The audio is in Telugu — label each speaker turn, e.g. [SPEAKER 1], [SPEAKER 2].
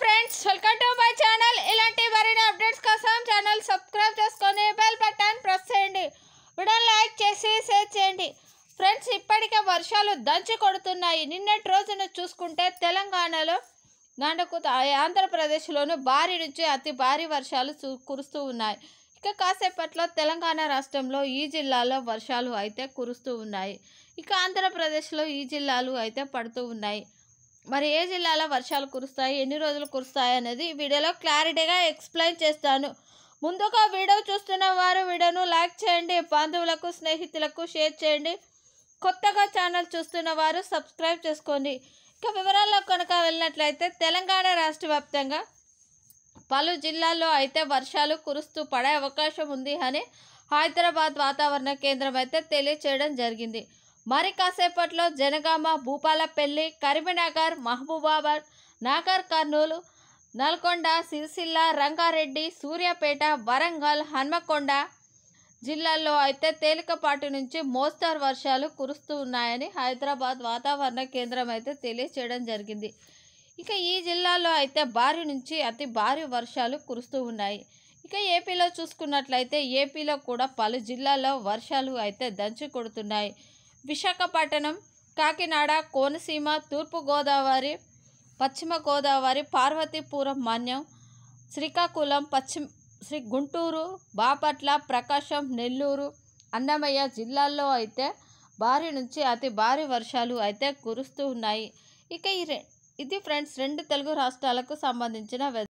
[SPEAKER 1] friends welcome to my channel ఇలాంటి మరిన్ని అప్డేట్స్ కోసం ఛానల్ సబ్స్క్రైబ్ చేసుకొని బెల్ బటన్ ప్రెస్ చేయండి వీడియో లైక్ చేసి షేర్ చేయండి ఫ్రెండ్స్ ఇప్పటికే వర్షాలు దంచి కొడుతున్నాయి నిన్నటి రోజున చూసుకుంటే తెలంగాణలో దాండకు ఆంధ్రప్రదేశ్లోనూ భారీ నుంచి అతి భారీ వర్షాలు కురుస్తూ ఉన్నాయి ఇక కాసేపట్లో తెలంగాణ రాష్ట్రంలో ఈ జిల్లాలో వర్షాలు అయితే కురుస్తూ ఉన్నాయి ఇక ఆంధ్రప్రదేశ్లో ఈ జిల్లాలు అయితే పడుతూ ఉన్నాయి మరి ఏ జిల్లాలో వర్షాలు కురుస్తాయి ఎన్ని రోజులు కురుస్తాయి అనేది వీడియోలో క్లారిటీగా ఎక్స్ప్లెయిన్ చేస్తాను ముందుగా వీడియో చూస్తున్న వారు వీడియోను లైక్ చేయండి బాంధవులకు స్నేహితులకు షేర్ చేయండి కొత్తగా ఛానల్ చూస్తున్న వారు సబ్స్క్రైబ్ చేసుకోండి ఇక వివరాల్లో కనుక వెళ్ళినట్లయితే తెలంగాణ రాష్ట్ర వ్యాప్తంగా పలు జిల్లాల్లో అయితే వర్షాలు కురుస్తూ పడే అవకాశం ఉంది అని హైదరాబాద్ వాతావరణ కేంద్రం అయితే తెలియచేయడం జరిగింది మరి కాసేపట్లో జనగామ భూపాలపల్లి కరీంనగర్ మహబూబాబాద్ నాగర్ కర్నూలు నల్గొండ సిరిసిల్ల రంగారెడ్డి సూర్యాపేట వరంగల్ హన్మకొండ జిల్లాల్లో అయితే తేలికపాటి నుంచి మోస్తరు వర్షాలు కురుస్తూ ఉన్నాయని హైదరాబాద్ వాతావరణ కేంద్రం అయితే తెలియచేయడం జరిగింది ఇక ఈ జిల్లాలో అయితే భారీ నుంచి అతి భారీ వర్షాలు కురుస్తూ ఉన్నాయి ఇక ఏపీలో చూసుకున్నట్లయితే ఏపీలో కూడా పలు జిల్లాల్లో వర్షాలు అయితే దంచి కొడుతున్నాయి విశాఖపట్నం కాకినాడ కోనసీమ తూర్పుగోదావరి పశ్చిమ గోదావరి పార్వతీపురం మన్యం శ్రీకాకుళం పశ్చిమ శ్రీ గుంటూరు బాపట్ల ప్రకాశం నెల్లూరు అన్నమయ్య జిల్లాల్లో అయితే భారీ నుంచి అతి భారీ వర్షాలు అయితే కురుస్తూ ఉన్నాయి ఇక ఈ ఇది ఫ్రెండ్స్ రెండు తెలుగు రాష్ట్రాలకు సంబంధించిన